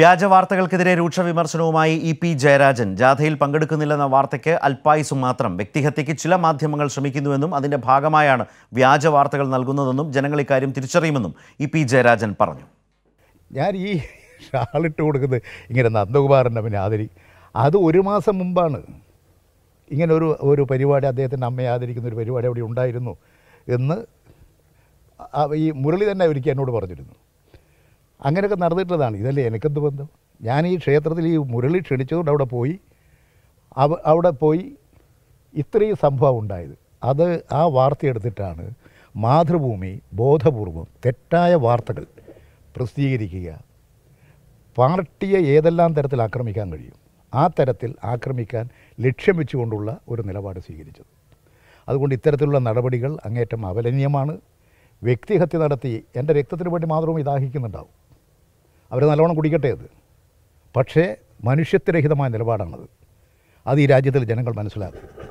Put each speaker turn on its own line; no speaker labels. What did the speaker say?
വ്യാജ വാർത്തകൾക്കെതിരെ രൂക്ഷ വിമർശനവുമായി ഇ പി ജയരാജൻ ജാഥയിൽ പങ്കെടുക്കുന്നില്ലെന്ന വാർത്തയ്ക്ക് അൽപായുസും മാത്രം വ്യക്തിഹത്യയ്ക്ക് ചില മാധ്യമങ്ങൾ ശ്രമിക്കുന്നുവെന്നും അതിന്റെ ഭാഗമായാണ് വ്യാജ വാർത്തകൾ നൽകുന്നതെന്നും ജനങ്ങൾ ഇക്കാര്യം തിരിച്ചറിയുമെന്നും ഇ പി ജയരാജൻ പറഞ്ഞു
ഞാൻ ഈ ഷാളിട്ട് കൊടുക്കുന്നത് ഇങ്ങനെ നന്ദകുമാറിൻ്റെ പിന്നെ അത് ഒരു മാസം മുമ്പാണ് ഇങ്ങനെ ഒരു ഒരു പരിപാടി അദ്ദേഹത്തിൻ്റെ അമ്മയെ ആദരിക്കുന്ന ഒരു പരിപാടി അവിടെ ഉണ്ടായിരുന്നു എന്ന് ഈ മുരളി തന്നെ ഒരിക്കൽ എന്നോട് പറഞ്ഞിരുന്നു അങ്ങനെയൊക്കെ നടന്നിട്ടതാണ് ഇതല്ലേ എനിക്കെന്ത് ബന്ധം ഞാൻ ഈ ക്ഷേത്രത്തിൽ ഈ മുരളി ക്ഷണിച്ചുകൊണ്ട് അവിടെ പോയി അവ അവിടെ പോയി ഇത്രയും സംഭവം ഉണ്ടായത് അത് ആ വാർത്തയെടുത്തിട്ടാണ് മാതൃഭൂമി ബോധപൂർവം തെറ്റായ വാർത്തകൾ പ്രസിദ്ധീകരിക്കുക പാർട്ടിയെ ഏതെല്ലാം തരത്തിൽ ആക്രമിക്കാൻ കഴിയും ആ തരത്തിൽ ആക്രമിക്കാൻ ലക്ഷ്യം വെച്ചുകൊണ്ടുള്ള ഒരു നിലപാട് സ്വീകരിച്ചത് അതുകൊണ്ട് ഇത്തരത്തിലുള്ള നടപടികൾ അങ്ങേറ്റം അവലനീയമാണ് വ്യക്തിഹത്യ നടത്തി എൻ്റെ രക്തത്തിന് വേണ്ടി മാത്രം ഇതാഹിക്കുന്നുണ്ടാവും അവർ നല്ലവണ്ണം കുടിക്കട്ടെ അത് പക്ഷേ മനുഷ്യത്വരഹിതമായ നിലപാടാണത് അത് ഈ രാജ്യത്തിലെ ജനങ്ങൾ മനസ്സിലാക്കും